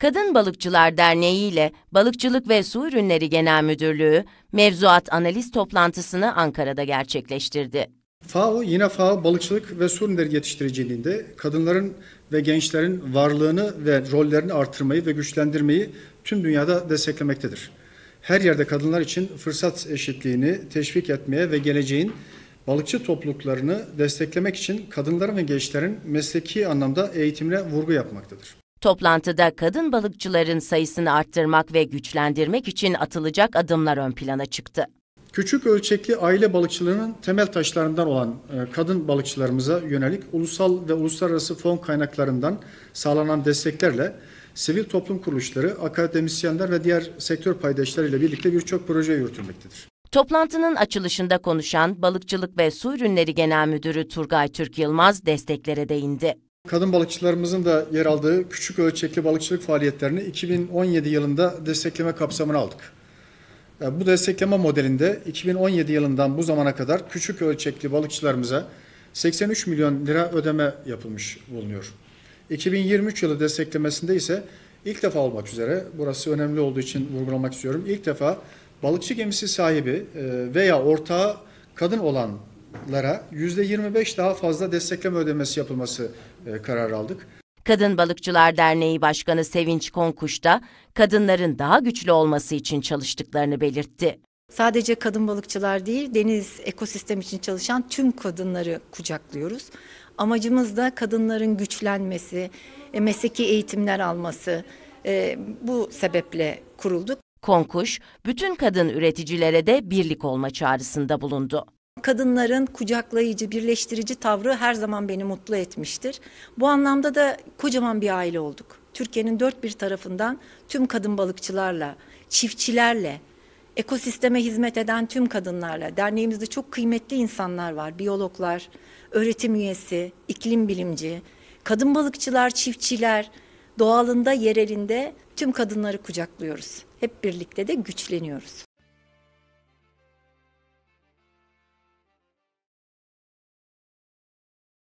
Kadın Balıkçılar Derneği ile Balıkçılık ve Su Ürünleri Genel Müdürlüğü mevzuat analiz toplantısını Ankara'da gerçekleştirdi. FAO yine FAO balıkçılık ve su ürünleri yetiştiriciliğinde kadınların ve gençlerin varlığını ve rollerini artırmayı ve güçlendirmeyi tüm dünyada desteklemektedir. Her yerde kadınlar için fırsat eşitliğini teşvik etmeye ve geleceğin balıkçı topluluklarını desteklemek için kadınların ve gençlerin mesleki anlamda eğitimine vurgu yapmaktadır. Toplantıda kadın balıkçıların sayısını arttırmak ve güçlendirmek için atılacak adımlar ön plana çıktı. Küçük ölçekli aile balıkçılığının temel taşlarından olan e, kadın balıkçılarımıza yönelik ulusal ve uluslararası fon kaynaklarından sağlanan desteklerle sivil toplum kuruluşları, akademisyenler ve diğer sektör paydaşlarıyla birlikte birçok proje yürütülmektedir. Toplantının açılışında konuşan Balıkçılık ve Su Ürünleri Genel Müdürü Turgay Türk Yılmaz desteklere değindi kadın balıkçılarımızın da yer aldığı küçük ölçekli balıkçılık faaliyetlerini 2017 yılında destekleme kapsamına aldık. E, bu destekleme modelinde 2017 yılından bu zamana kadar küçük ölçekli balıkçılarımıza 83 milyon lira ödeme yapılmış bulunuyor. 2023 yılı desteklemesinde ise ilk defa olmak üzere, burası önemli olduğu için vurgulamak istiyorum, ilk defa balıkçı gemisi sahibi e, veya ortağı kadın olan lara %25 daha fazla destekleme ödemesi yapılması e, kararı aldık. Kadın Balıkçılar Derneği Başkanı Sevinç Konkuş da kadınların daha güçlü olması için çalıştıklarını belirtti. Sadece kadın balıkçılar değil, deniz ekosistem için çalışan tüm kadınları kucaklıyoruz. Amacımız da kadınların güçlenmesi, e, mesleki eğitimler alması. E, bu sebeple kurulduk. Konkuş, bütün kadın üreticilere de birlik olma çağrısında bulundu. Kadınların kucaklayıcı, birleştirici tavrı her zaman beni mutlu etmiştir. Bu anlamda da kocaman bir aile olduk. Türkiye'nin dört bir tarafından tüm kadın balıkçılarla, çiftçilerle, ekosisteme hizmet eden tüm kadınlarla, derneğimizde çok kıymetli insanlar var. Biyologlar, öğretim üyesi, iklim bilimci, kadın balıkçılar, çiftçiler, doğalında, yerelinde tüm kadınları kucaklıyoruz. Hep birlikte de güçleniyoruz.